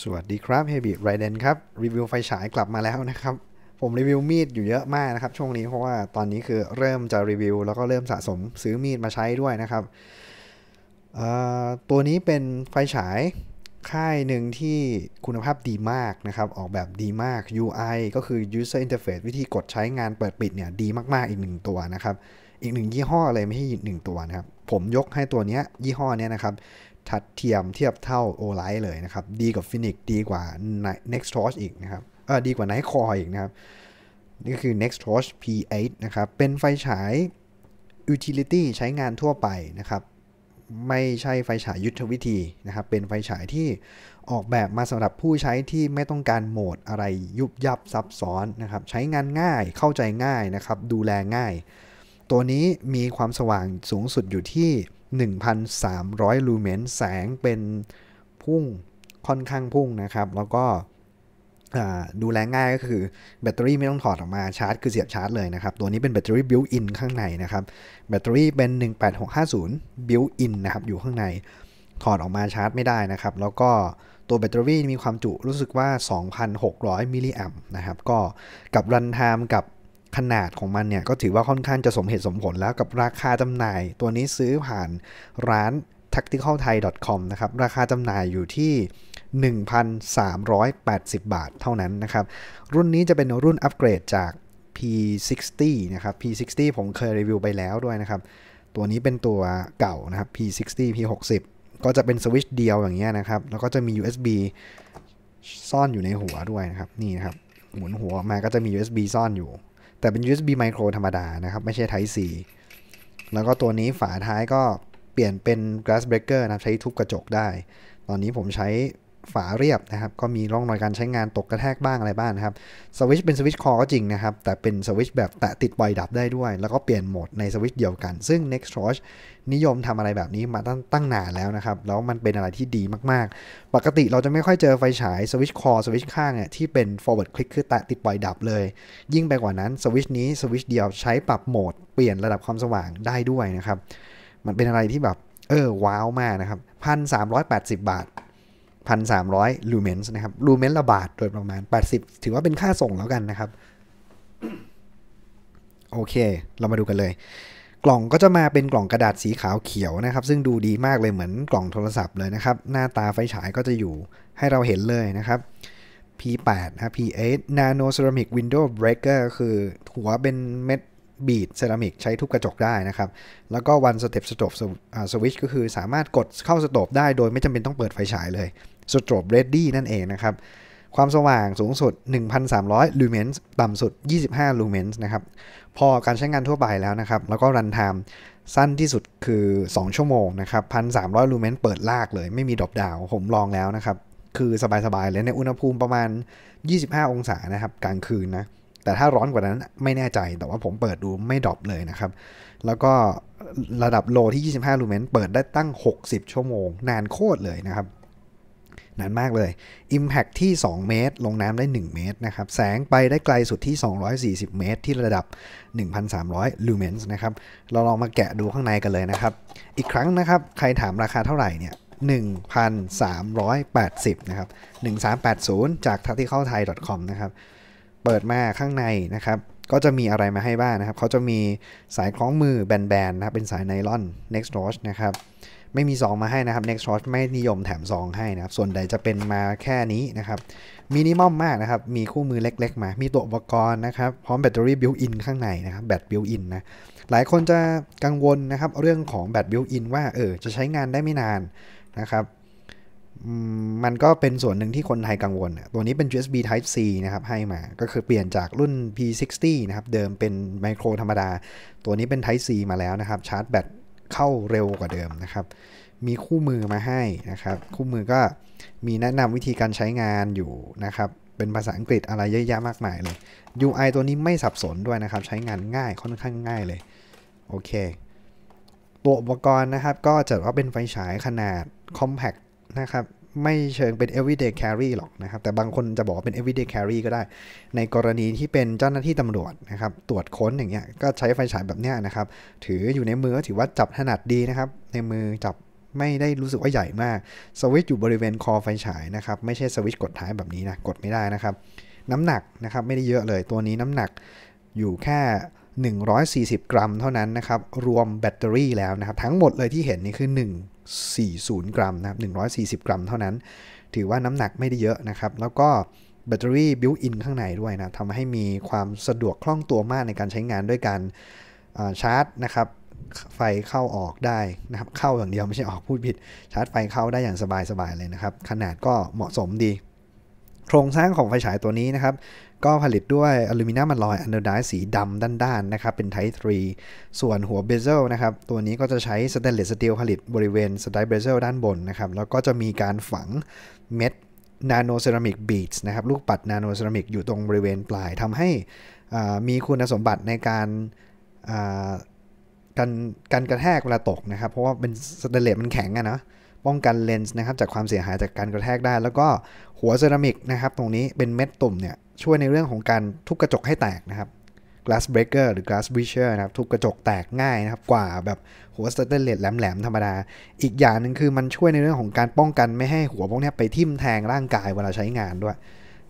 สวัสดีครับเฮบิไรเดนครับรีวิวไฟฉายกลับมาแล้วนะครับผมรีวิวมีดอยู่เยอะมากนะครับ ช่วงนี้เพราะว่าตอนนี้คือเริ่มจะรีวิว แล้วก็เริ่มสะสมซื้อมีดมาใช้ด้วยนะครับตัวนี้เป็นไฟฉายค่ายหนึ่งที่คุณภาพดีมากนะครับออกแบบดีมาก UI ก็คือ User Interface วิธีกดใช้งานเปิดปิดเนี่ยดีมากๆอีกหนึ่งตัวนะครับอีกหนึ่งยี่ห้อเลยไม่ใช่หนึ่งตัวนะครับผมยกให้ตัวนี้ยี่ห้อนี้นะครับทัดเทียมเทียบเท่า o l i g h t เลยนะครับ ดีกับ Phoenix ดีกว่า Next ซ o r c h อีกนะครับเออดีกว่า Nightcore อีกนะครับ นี่คือ Next Torch P8 นะครับ เป็นไฟฉาย utility ใช้งานทั่วไปนะครับ ไม่ใช่ไฟฉายยุทธวิธีนะครับ เป็นไฟฉายที่ออกแบบมาสำหรับผู้ใช้ที่ไม่ต้องการโหมดอะไรยุบยับซับซ้อน นะครับ ใช้งานง่ายเข้าใจง่ายนะครับดูแลง่าย ตัวนี้มีความสว่างสูงสุดอยู่ที่1,300ลูเมนแสงเป็นพุ่งค่อนข้างพุ่ง นะครับ แล้วก็ดูแลง่ายก็คือแบตเตอรี่ไม่ต้องถอดออกมาชาร์จ คือเสียบชาร์จ เลยนะครับตัวนี้เป็นแบตเตอรี่บิวอินข้างในนะครับแบตเตอรี่เป็น 18650บิวอินนะครับอยู่ข้างในถอดออกมาชาร์จไม่ได้นะครับ แล้วก็ตัวแบตเตอรี่มีความจุรู้สึกว่า 2,600มิลลิแอมป์นะครับก็กับรันไทม์กับขนาดของมันเนี่ย ก็ถือว่าค่อนข้างจะสมเหตุสมผลแล้วกับราคาจำหน่าย ตัวนี้ซื้อผ่านร้าน tacticalthai.com นะครับ ราคาจำหน่ายอยู่ที่ 1,380 บาท เท่านั้นนะครับ รุ่นนี้จะเป็นรุ่นอัปเกรดจาก P60 นะครับ P60 ผมเคยรีวิวไปแล้วด้วยนะครับ ตัวนี้เป็นตัวเก่านะครับ P60 P60 ก็จะเป็นสวิตช์เดียวอย่างเงี้ยนะครับ แล้วก็จะมี USB ซ่อนอยู่ในหัวด้วยนะครับนี่นะครับหมุนหัวมาก็จะมี USB ซ่อนอยู่แต่เป็น USB micro ธรรมดา นะครับ ไม่ใช่ Type C แล้วก็ตัวนี้ฝาท้ายก็เปลี่ยนเป็น glass breaker นะครับ ใช้ทุบกระจกได้ ตอนนี้ผมใช้ฝาเรียบนะครับก็มีร่องรอยการใช้งานตกกระแทกบ้างอะไรบ้างนะครับสวิชเป็นสวิชคอก็จริงนะครับ แต่เป็นสวิชแบบแตะติดปล่อยดับได้ด้วย แล้วก็เปลี่ยนโหมดในสวิชเดียวกัน ซึ่ง Next Torch นิยมทำอะไรแบบนี้มาตั้งตั้งนานแล้วนะครับ แล้วมันเป็นอะไรที่ดีมากๆ ปกติเราจะไม่ค่อยเจอไฟฉายสวิชคอสวิชข้างเนี่ยที่เป็น forward click คือแตะติดปล่อยดับเลย ยิ่งไปกว่านั้นสวิชนี้สวิชเดียวใช้ปรับโหมดเปลี่ยนระดับความสว่างได้ด้วยนะครับมันเป็นอะไรที่แบบเออว้าวมากนะครับดสิบบาท1,300ลูเมนส์นะครับ ลูเมนละบาทโดยประมาณ 80 ถือว่าเป็นค่าส่งแล้วกันนะครับ โอเค เรามาดูกันเลย กล่องก็จะมาเป็นกล่องกระดาษสีขาวเขียวนะครับ ซึ่งดูดีมากเลยเหมือนกล่องโทรศัพท์เลยนะครับ หน้าตาไฟฉายก็จะอยู่ให้เราเห็นเลยนะครับ P8 นะ P8 Nano Ceramic Window Breaker คือหัวเป็นเม็ดบีดเซรามิกใช้ทุบกระจกได้นะครับ แล้วก็วันสเต็ปสโตบสวิชก็คือสามารถกดเข้าสโตบได้ โดยไม่จำเป็นต้องเปิดไฟฉายเลยสโตรบเรดดี้นั่นเองนะครับ ความสว่างสูงสุด 1,300ลูเมนส์ต่ำสุด 25ลูเมนส์นะครับ พอการใช้งานทั่วไปแล้วนะครับ แล้วก็รันไทม์สั้นที่สุดคือ 2 ชั่วโมงนะครับ 1,300ลูเมนส์เปิดลากเลย ไม่มีดรอปดาว ผมลองแล้วนะครับ คือสบายๆ เลยในอุณหภูมิประมาณ 25 องศานะครับ กลางคืนนะ แต่ถ้าร้อนกว่านั้นไม่แน่ใจ แต่ว่าผมเปิดดูไม่ดรอปเลยนะครับ แล้วก็ระดับโลที่25ลูเมนเปิดได้ตั้ง 60 ชั่วโมง นานโคตรเลยนะครับนานมากเลย Impact ที่ 2 เมตร ลงน้ำได้ 1 เมตรนะครับแสงไปได้ไกลสุดที่ 240 เมตร ที่ระดับ 1,300ลูเมนส์นะครับเราลองมาแกะดูข้างในกันเลยนะครับ อีกครั้งนะครับใครถามราคาเท่าไหร่เนี่ย 1,380 นะครับ 1380 จากั a ที่เข้าไทย c o m นะครับ เปิดมาข้างในนะครับก็จะมีอะไรมาให้บ้างนะครับเขาจะมีสายคล้องมือแบนๆนะครับ เป็นสายไนลอน Next r o t c h นะครับไม่มีซองมาให้นะครับ Next Shot ไม่นิยมแถมซองให้นะครับส่วนใหญ่จะเป็นมาแค่นี้นะครับมินิมอมมากนะครับมีคู่มือเล็กๆมา มีตัวอุปกรณ์นะครับพร้อมแบตเตอรี่บิวอินข้างในนะครับแบตบิวอินนะหลายคนจะกังวลนะครับเรื่องของแบตบิวอินว่า เออจะใช้งานได้ไม่นานนะครับมันก็เป็นส่วนหนึ่งที่คนไทยกังวล ตัวนี้เป็น USB Type C นะครับให้มาก็คือเปลี่ยนจากรุ่น P60 นะครับเดิมเป็นไมโครธรรมดาตัวนี้เป็น Type C มาแล้วนะครับชาร์จแบตเข้าเร็วกว่าเดิมนะครับ มีคู่มือมาให้นะครับ คู่มือก็มีแนะนำวิธีการใช้งานอยู่นะครับ เป็นภาษาอังกฤษอะไรเยอะแยะมากมายเลย UI ตัวนี้ไม่สับสนด้วยนะครับ ใช้งานง่ายค่อนข้างง่ายเลย โอเค ตัวอุปกรณ์นะครับก็จะว่าเป็นไฟฉายขนาด compact นะครับไม่เชิงเป็น everyday carry หรอกนะครับ แต่บางคนจะบอกว่าเป็น everyday carry ก็ได้ ในกรณีที่เป็นเจ้าหน้าที่ตำรวจนะครับตรวจค้นอย่างเงี้ยก็ใช้ไฟฉายแบบเนี้ยนะครับถืออยู่ในมือก็ถือว่าจับถนัดดีนะครับ ในมือจับไม่ได้รู้สึกว่าใหญ่มากสวิตช์อยู่บริเวณคอไฟฉายนะครับ ไม่ใช่สวิตช์กดท้ายแบบนี้นะ กดไม่ได้นะครับ น้ำหนักนะครับไม่ได้เยอะเลยตัวนี้น้ำหนักอยู่แค่ 140 กรัม เท่านั้นนะครับรวมแบตเตอรี่แล้วนะครับทั้งหมดเลยที่เห็นนี่คือ 1 140 กรัมนะครับ 140 กรัม เท่านั้น ถือว่าน้ำหนักไม่ได้เยอะนะครับ แล้วก็ แบตเตอรี่บิวอินข้างในด้วยนะทำให้มีความสะดวกคล่องตัวมากในการใช้งานด้วยการชาร์จนะครับไฟเข้าออกได้นะครับเข้าอย่างเดียวไม่ใช่ออกพูดผิดชาร์จไฟเข้าได้อย่างสบาย ๆ เลยนะครับ ขนาดก็เหมาะสมดีโครงสร้างของไฟฉายตัวนี้นะครับก็ผลิตด้วยอลูมิเนียมอลลอยอันเดอร์ายสีดำด้านๆนะครับ เป็นไทป์3ส่วนหัวเบเซลนะครับ ตัวนี้ก็จะใช้สแตนเลสสตีลผลิตบริเวณ สไตล์เบเซลด้านบนนะครับ แล้วก็จะมีการฝังเม็ดนาโนเซรามิกบีดนะครับ ลูกปัดนาโนเซรามิกอยู่ตรงบริเวณปลายทำให้มีคุณสมบัติในการการการกระแทกเวลาตกนะครับ เพราะว่าเป็นสแตนเลสมันแข็งอะนะป้องกันเลนส์นะครับจากความเสียหายจากการกระแทกได้แล้วก็หัวเซรามิกนะครับตรงนี้เป็นเม็ดตุ่มเนี่ยช่วยในเรื่องของการทุบกระจกให้แตกนะครับ glass breaker หรือ glass breacher นะครับทุบกระจกแตกง่ายนะครับกว่าแบบหัวสเตนเลสแหลมๆธรรมดา อีกอย่างหนึ่งคือมันช่วยในเรื่องของการป้องกันไม่ให้หัวพวกนี้ไปทิ่มแทงร่างกายเวลาใช้งานด้วย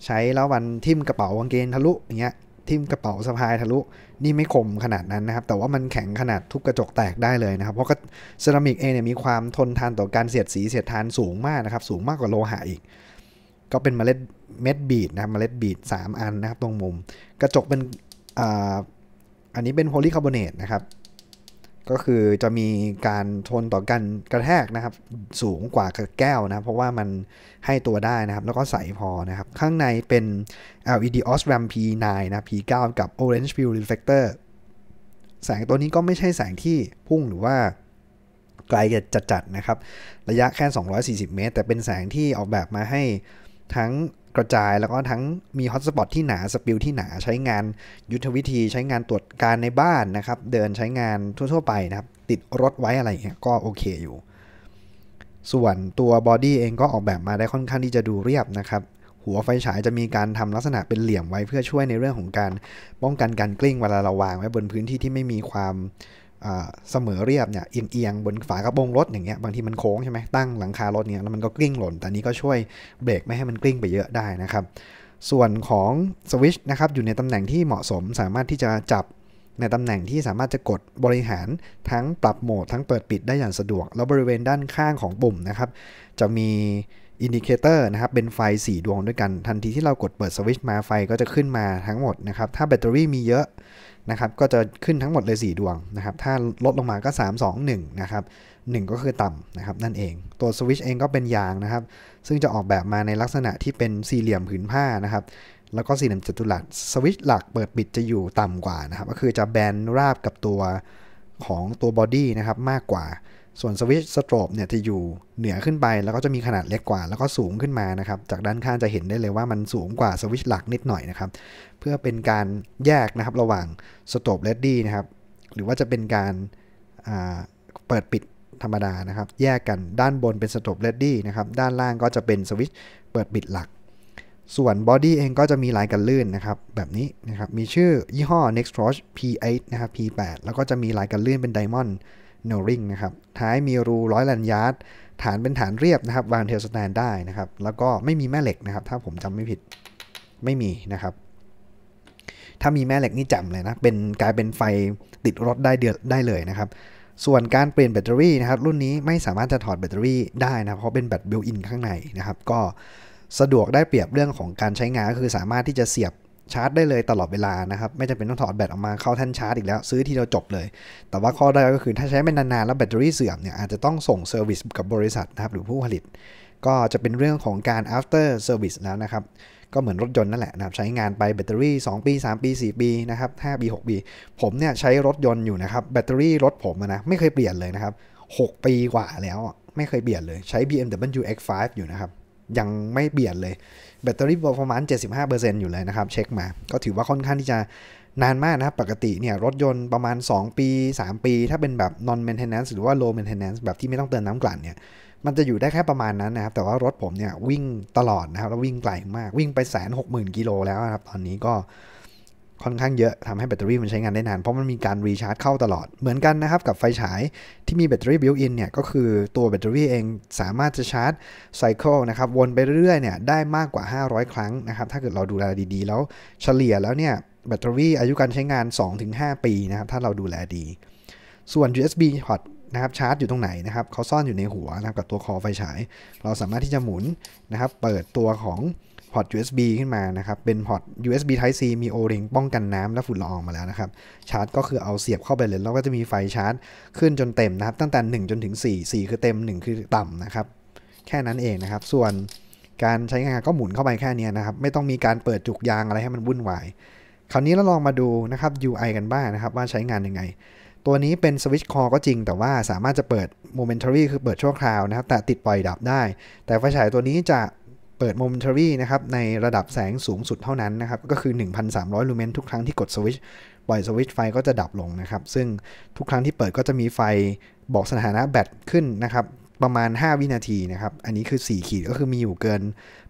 ใช้แล้ววันทิ่มกระเป๋ากางเกงทะลุอย่างเงี้ยทิ่มกระเป๋าสะพายทะลุนี่ไม่คมขนาดนั้นนะครับแต่ว่ามันแข็งขนาดทุบกระจกแตกได้เลยนะครับเพราะก็เซรามิกเองเนี่ยมีความทนทานต่อการเสียดสีเสียดทานสูงมากนะครับสูงมากกว่าโลหะอีกก็เป็นเมล็ดเม็ดบีดนะครับเมล็ดบีด3อันนะครับตรงมุม กระจกเป็นอ่าอันนี้เป็นโพลีคาร์บอเนตนะครับก็คือจะมีการทนต่อกันกระแทกนะครับ สูงกว่าแก้วนะเพราะว่ามันให้ตัวได้นะครับ แล้วก็ใสพอนะครับ ข้างในเป็น LED Osram P9 นะ P9 กับ Orange Field Reflector แสงตัวนี้ก็ไม่ใช่แสงที่พุ่งหรือว่าไกลจัดๆนะครับ ระยะแค่ 240 เมตร แต่เป็นแสงที่ออกแบบมาให้ทั้งกระจายแล้วก็ทั้งมีฮอตสปอตที่หนาสปิลที่หนาใช้งานยุทธวิธีใช้งานตรวจการในบ้านนะครับ เดินใช้งานทั่วๆ ไปนะครับ ติดรถไว้อะไรเงี้ยก็โอเคอยู่ ส่วนตัวบอดี้เองก็ออกแบบมาได้ค่อนข้างที่จะดูเรียบนะครับ หัวไฟฉายจะมีการทำลักษณะเป็นเหลี่ยมไว้เพื่อช่วยในเรื่องของการป้องกันการกลิ้ง เวลาเราวางไว้บนพื้นที่ที่ไม่มีความเสมอเรียบเนี่ยเอียงเอียงบนฝากระโปรงรถอย่างเงี้ยบางทีมันโค้งใช่ไหมตั้งหลังคารถเนี่ยแล้วมันก็กลิ้งหล่น แต่นี้ก็ช่วยเบรกไม่ให้มันกลิ้งไปเยอะได้นะครับส่วนของสวิชนะครับอยู่ในตำแหน่งที่เหมาะสม สามารถที่จะจับในตำแหน่งที่สามารถจะกดบริหารทั้งปรับโหมด ทั้งเปิดปิดได้อย่างสะดวก แล้วบริเวณด้านข้างของปุ่มนะครับ จะมีอินดิเคเตอร์นะครับเป็นไฟ4ดวงด้วยกันทันทีที่เรากดเปิดสวิชมาไฟก็จะขึ้นมาทั้งหมดนะครับถ้าแบตเตอรี่มีเยอะนะครับ ก็จะขึ้นทั้งหมดเลย 4 ดวงนะครับ ถ้าลดลงมาก็3 2 1 นะครับ 1 ก็คือต่ำนะครับนั่นเอง ตัวสวิชเองก็เป็นยางนะครับ ซึ่งจะออกแบบมาในลักษณะที่เป็นสี่เหลี่ยมผืนผ้านะครับ แล้วก็สี่เหลี่ยมจัตุรัส สวิชหลักเปิดปิดจะอยู่ต่ำกว่านะครับ ก็คือจะแบนราบกับตัวของตัวบอดี้นะครับมากกว่าส่วนสวิตช์สโตรบเนี่ยจะอยู่เหนือขึ้นไปแล้วก็จะมีขนาดเล็ก กว่าแล้วก็สูงขึ้นมานะครับจากด้านข้างจะเห็นได้เลยว่ามันสูงกว่าสวิตช์หลักนิดหน่อยนะครับเพื่อเป็นการแยกนะครับระหว่างสโตรบเลดดี้นะครับหรือว่าจะเป็นการเปิดปิดธรรมดานะครับแยกกันด้านบนเป็นสโตรบเลดดี้นะครับด้านล่างก็จะเป็นสวิตช์เปิดปิดหลัก ส่วนบอดี้เองก็จะมีลายกันลื่นนะครับแบบนี้นะครับมีชื่อยี่ห้อ Nextrosh P8 นะครับ P8 แล้วก็จะมีลายกันลื่นเป็นไดมอนด์ n o r i n g นะครับ ท้ายมีรูร้อยลันยาร์ดฐานเป็นฐานเรียบนะครับวางเทลสแตนได้นะครับ แล้วก็ไม่มีแม่เหล็กนะครับ ถ้าผมจำไม่ผิดไม่มีนะครับ ถ้ามีแม่เหล็กนี่จำเลยนะเป็นกลายเป็นไฟติดรถได้เดือดได้เลยนะครับ ส่วนการเปลี่ยนแบตเตอรี่นะครับ รุ่นนี้ไม่สามารถจะถอดแบตเตอรี่ ได้นะเพราะเป็นแบตบิลอินข้างในนะครับก็สะดวกได้เปรียบเรื่องของการใช้งานก็คือสามารถที่จะเสียบชาร์จได้เลยตลอดเวลานะครับ ไม่จำเป็นต้องถอดแบตออกมาเข้าแท่นชาร์จอีกแล้ว ซื้อที่เราจบเลย แต่ว่าข้อได้ก็คือถ้าใช้เป็นนานๆ แล้วแบตเตอรี่เสื่อมเนี่ยอาจจะต้องส่งเซอร์วิสกับบริษัทนะครับหรือผู้ผลิต ก็จะเป็นเรื่องของการ after service แล้วนะครับ ก็เหมือนรถยนต์นั่นแหละนะครับ ใช้งานไปแบตเตอรี่ 2 ปี 3 ปี 4 ปีนะครับ5ปี 6 ปีผมเนี่ยใช้รถยนต์อยู่นะครับแบตเตอรี่รถผมนะไม่เคยเปลี่ยนเลยนะครับ6ปีกว่าแล้วไม่เคยเปลี่ยนเลยใช้ BMW X5 อยู่นะครับยังไม่เบียดเลย แบตเตอรี่ performance 75%อยู่เลยนะครับ เช็คมา ก็ถือว่าค่อนข้างที่จะนานมากนะครับปกติเนี่ย รถยนต์ประมาณ 2 ปี 3 ปี ถ้าเป็นแบบ non maintenance หรือว่า low maintenance แบบที่ไม่ต้องเติมน้ำกลั่นเนี่ย มันจะอยู่ได้แค่ประมาณนั้นนะครับ แต่ว่ารถผมเนี่ยวิ่งตลอดนะครับ แล้ววิ่งไกลมาก วิ่งไปแสนหกหมื่นกิโลแล้วนะครับตอนนี้ก็ค่อนข้างเยอะทำให้แบตเตอรี่มันใช้งานได้นานเพราะมันมีการรีชาร์จเข้าตลอดเหมือนกันนะครับ กับไฟฉาย ที่มีแบตเตอรี่บิวอินเนี่ยก็คือตัวแบตเตอรี่เองสามารถจะชาร์จไซเคิลนะครับวนไปเรื่อยๆเนี่ยได้มากกว่า 500 ครั้งนะครับถ้าเกิดเราดูแลดีๆ แล้วเฉลี่ยแล้วเนี่ยแบตเตอรี่อายุการใช้งาน 2-5 ปีนะครับถ้าเราดูแลดี ส่วน USB อร์ตนะครับชาร์จอยู่ตรงไหนนะครับเขาซ่อนอยู่ในหัวนะครับกับตัวคอไฟฉาย เราสามารถที่จะหมุนนะครับเปิดตัวของพอร์ต USB ขึ้นมานะครับ เป็นพอร์ต USB Type C มีโอริงป้องกันน้ำและฝุ่นละอองมาแล้วนะครับ ชาร์จก็คือเอาเสียบเข้าไปเลยแล้วก็จะมีไฟชาร์จขึ้นจนเต็มนะครับ ตั้งแต่1จนถึง4 4 คือเต็ม 1 คือต่ำนะครับ แค่นั้นเองนะครับ ส่วนการใช้งานก็หมุนเข้าไปแค่นี้นะครับ ไม่ต้องมีการเปิดจุกยางอะไรให้มันวุ่นวาย คราวนี้เราลองมาดูนะครับ UI กันบ้างนะครับ ว่าใช้งานยังไง ตัวนี้เป็นสวิตช์คอก็จริง แต่ว่าสามารถจะเปิด momentary คือเปิดชั่วคราวนะครับ แต่ติดปล่อยดับได้ แต่ไฟฉายตัวนี้จะเปิดโมเมนทารีนะครับในระดับแสงสูงสุดเท่านั้นนะครับก็คือ 1,300ลูเมนทุกครั้งที่กดสวิตช์ปล่อยสวิตช์ไฟก็จะดับลงนะครับ ซึ่งทุกครั้งที่เปิดก็จะมีไฟบอกสถานะแบตขึ้นนะครับประมาณ 5 วินาทีนะครับอันนี้คือ 4 ขีดก็คือมีอยู่เกิน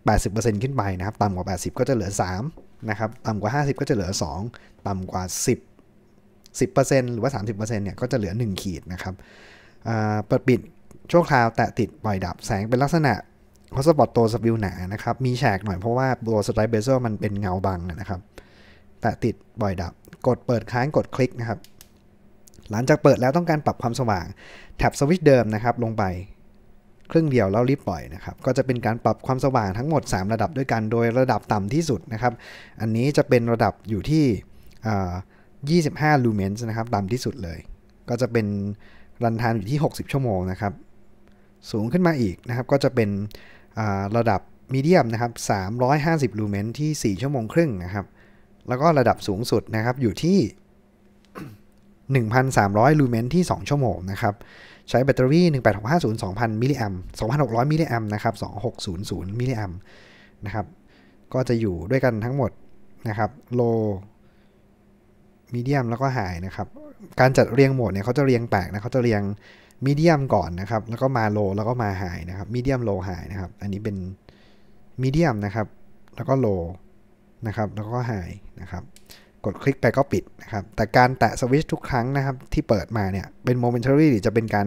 80%ขึ้นไปนะครับต่ำกว่า 80 ก็จะเหลือ 3 นะครับต่ำกว่า 50 ก็จะเหลือ 2ต่ำกว่า 10 10%หรือว่า30%เนี่ยก็จะเหลือ 1 ขีดนะครับเปิดปิดชั่วคราวแตะติดปล่อยดับแสงเป็นลักษณะฮอสปอตตัวสปิลหนานะครับมีฉากหน่อยเพราะว่าตัวสไตร์เบเซอร์มันเป็นเงาบังนะครับ แต่ติดบ่อยดับ กดเปิดค้าง กดคลิกนะครับ หลังจากเปิดแล้วต้องการปรับความสว่างแท็บสวิตช์เดิมนะครับลงไปครึ่งเดียว แล้วรีบปล่อยนะครับ ก็จะเป็นการปรับความสว่างทั้งหมด 3 ระดับด้วยกัน โดยระดับต่ำที่สุดนะครับ อันนี้จะเป็นระดับอยู่ที่ 25 ลูเมนส์นะครับต่ำที่สุดเลย ก็จะเป็นรันทานอยู่ที่ 60 ชั่วโมงนะครับสูงขึ้นมาอีกนะครับ ก็จะเป็นระดับมีเดียมนะครับ350ลูเมนที่ 4 ชั่วโมงครึ่งนะครับ แล้วก็ระดับสูงสุดนะครับ อยู่ที่ 1,300ลูเมนที่ 2 ชั่วโมงนะครับ ใช้แบตเตอรี่ 18650 2,000มิลลิแอม2,600มิลลิแอมนะครับ2600มิลลิแอมนะครับ ก็จะอยู่ด้วยกันทั้งหมดนะครับ โลมีเดียมแล้วก็หายนะครับ การจัดเรียงโหมดเนี่ยเขาจะเรียงแปลกนะเขาจะเรียงมีเดียมก่อนนะครับ แล้วก็มาโลแล้วก็มาไฮนะครับมีเดียมโลไฮนะครับ อันนี้เป็นมีเดียมนะครับ แล้วก็โลนะครับ แล้วก็ไฮนะครับ กดคลิกไปก็ปิดนะครับ แต่การแตะสวิตช์ทุกครั้งนะครับที่เปิดมาเนี่ย เป็นโมเมนตรี่หรือจะเป็นการ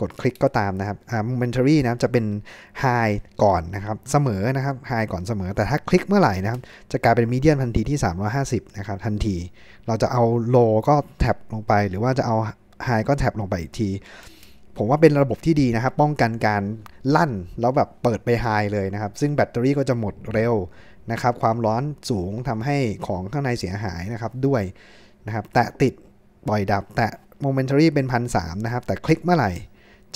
กดคลิกก็ตามนะครับอ่ามนต e รี a นะครับจะเป็นไฮก่อนนะครับเสมอนะครับไฮก่อนเสมอ แต่ถ้าคลิกเมื่อไหร่นะครับ จะกลายเป็นมีเดียมทันทีที่350 นะครับทันที เราจะเอาโลก็แท็บลงไป หรือว่าจะเอาไฮก็แท็บลงไปอีกทีผมว่าเป็นระบบที่ดีนะครับ ป้องกันการลั่นแล้วแบบเปิดไปไฮเลยนะครับ ซึ่งแบตเตอรี่ก็จะหมดเร็วนะครับ ความร้อนสูงทำให้ของข้างในเสียหายนะครับด้วย นะครับ แตะติด ปล่อยดับแตะมเมนต t a ร y เป็นพันสนะครับ แต่คลิกเมื่อไหร่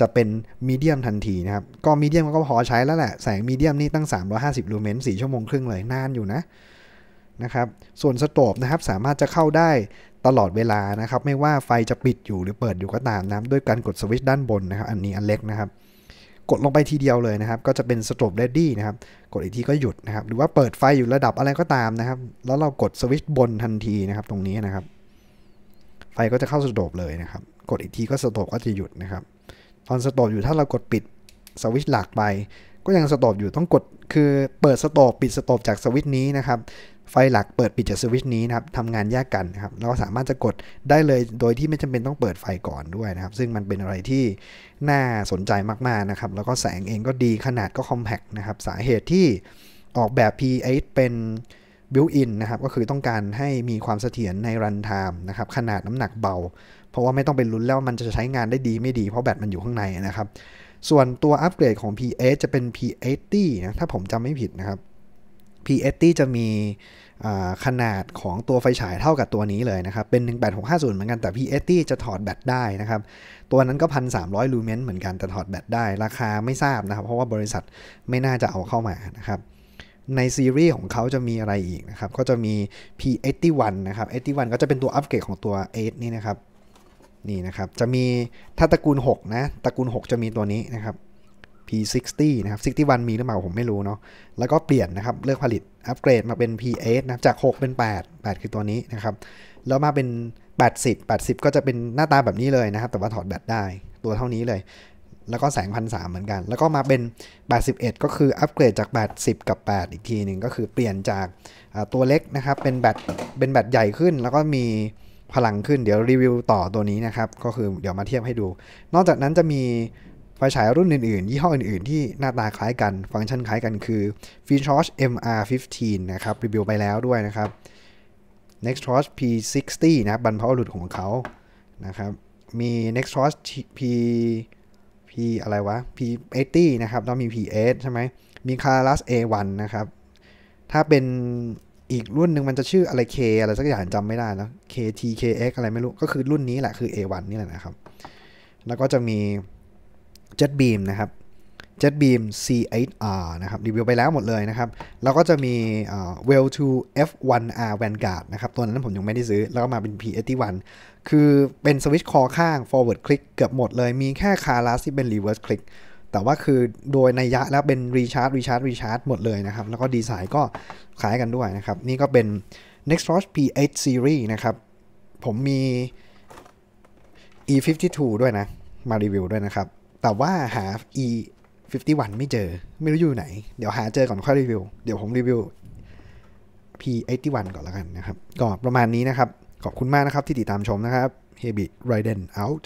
จะเป็นมีเดียมทันทีนะครับ ก็มีเดียมก็พอใช้แล้วแหละ แสงมีเดียมนี่ตั้ง 350 ลูเมน4ชั่วโมงครึ่งเลยนานอยู่นะนะครับส่วนสโตบนะครับสามารถจะเข้าได้ตลอดเวลานะครับ ไม่ว่าไฟจะปิดอยู่หรือเปิดอยู่ก็ตามนะด้วยการกดสวิตช์ด้านบนนะครับ อันนี้อันเล็กนะครับ กดลงไปทีเดียวเลยนะครับ ก็จะเป็นสโตบเรดดี้นะครับ กดอีกทีก็หยุดนะครับ หรือว่าเปิดไฟอยู่ระดับอะไรก็ตามนะครับ แล้วเรากดสวิตช์บนทันทีนะครับ ตรงนี้นะครับ ไฟก็จะเข้าสโตบเลยนะครับ กดอีกทีก็สโตบก็จะหยุดนะครับตอนสโตบอยู่ถ้าเรากดปิดสวิตช์หลักไปก็ยังสต็อปอยู่ต้องกดคือเปิดสต็อปปิดสต็อปจากสวิตช์นี้นะครับ ไฟหลักเปิดปิดจากสวิตช์นี้นะครับทำงานแยกกันนะครับเราสามารถจะกดได้เลยโดยที่ไม่จำเป็นต้องเปิดไฟก่อนด้วยนะครับ ซึ่งมันเป็นอะไรที่น่าสนใจมากๆนะครับ แล้วก็แสงเองก็ดีขนาดก็คอมแพคนะครับสาเหตุที่ออกแบบ P8 เป็นบิวอินนะครับก็คือต้องการให้มีความเสถียรในรันไทม์นะครับขนาดน้ำหนักเบา เพราะว่าไม่ต้องเป็นลุ้นแล้วมันจะใช้งานได้ดีไม่ดีเพราะแบตมันอยู่ข้างในนะครับส่วนตัวอัปเกรดของ P8 จะเป็น P80 นะ ถ้าผมจำไม่ผิดนะครับ P80 จะมีขนาดของตัวไฟฉายเท่ากับตัวนี้เลยนะครับ เป็น 18650 เหมือนกัน แต่ P80 จะถอดแบตได้นะครับ ตัวนั้นก็ 1,300 ลูเมนเหมือนกัน แต่ถอดแบตได้ ราคาไม่ทราบนะครับ เพราะว่าบริษัทไม่น่าจะเอาเข้ามานะครับ ในซีรีส์ของเขาจะมีอะไรอีกนะครับ ก็จะมี P81 นะครับ81ก็จะเป็นตัวอัปเกรดของตัว8นี่นะครับนี่นะครับจะมีถ้าตระกูล6นะตระกูล 6 จะมีตัวนี้นะครับ P60 นะครับ61 มีหรือเปล่าผมไม่รู้เนาะแล้วก็เปลี่ยนนะครับเลือกผลิตอัปเกรดมาเป็น P8 นะจาก 6 เป็น 8 8 คือตัวนี้นะครับแล้วมาเป็น80 80 ก็จะเป็นหน้าตาแบบนี้เลยนะครับแต่ว่าถอดแบตได้ตัวเท่านี้เลยแล้วก็แสงพันสามเหมือนกัน แล้วก็มาเป็น 81ก็คืออัปเกรดจาก80กับ 8 อีกทีหนึ่งก็คือเปลี่ยนจากตัวเล็กนะครับเป็นแบตเป็นแบตใหญ่ขึ้น แล้วก็มีพลังขึ้นเดี๋ยวรีวิวต่อตัวนี้นะครับ ก็คือเดี๋ยวมาเทียบให้ดู นอกจากนั้นจะมีไฟฉายรุ่นอื่นๆ ยี่ห้ออื่นๆ ที่หน้าตาคล้ายกันฟังก์ชันคล้ายกันคือ f i c h o e MR15 นะครับ รีวิวไปแล้วด้วยนะครับ Nextros P60 นะบรรพบุรุษของเขานะครับ มี Nextros P P อะไรวะ P80 นะครับแล้วมี P8 ใช่ไหมมี c a r a s A1 นะครับถ้าเป็นอีกรุ่นหนึ่งมันจะชื่ออะไร K อะไรสักอย่างจำไม่ได้นะ KTKX อะไรไม่รู้ก็คือรุ่นนี้แหละคือ A1 นี่แหละนะครับ แล้วก็จะมี Jetbeam นะครับ Jetbeam C8R นะครับ รีวิวไปแล้วหมดเลยนะครับ แล้วก็จะมี Well 2 F1R Vanguard นะครับ ตัวนั้นผมยังไม่ได้ซื้อ แล้วก็มาเป็น P81 คือเป็นสวิตช์คอข้าง forward click เกือบหมดเลย มีแค่คาร์ลัสที่เป็น reverse click แต่ว่าคือโดยในยะแล้วเป็นรีชาร์จรีชาร์จรีชาร์จหมดเลยนะครับ แล้วก็ดีไซน์ก็ขายกันด้วยนะครับ นี่ก็เป็น Nextros P8 Series นะครับ ผมมี E52 ด้วยนะ มารีวิวด้วยนะครับ แต่ว่าหา E51 ไม่เจอไม่รู้อยู่ไหน เดี๋ยวหาเจอก่อนค่อยรีวิวเดี๋ยวผมรีวิว P81 ก่อนแล้วกันนะครับ ก็ประมาณนี้นะครับ ขอบคุณมากนะครับที่ติดตามชมนะครับ h e b i t Riden out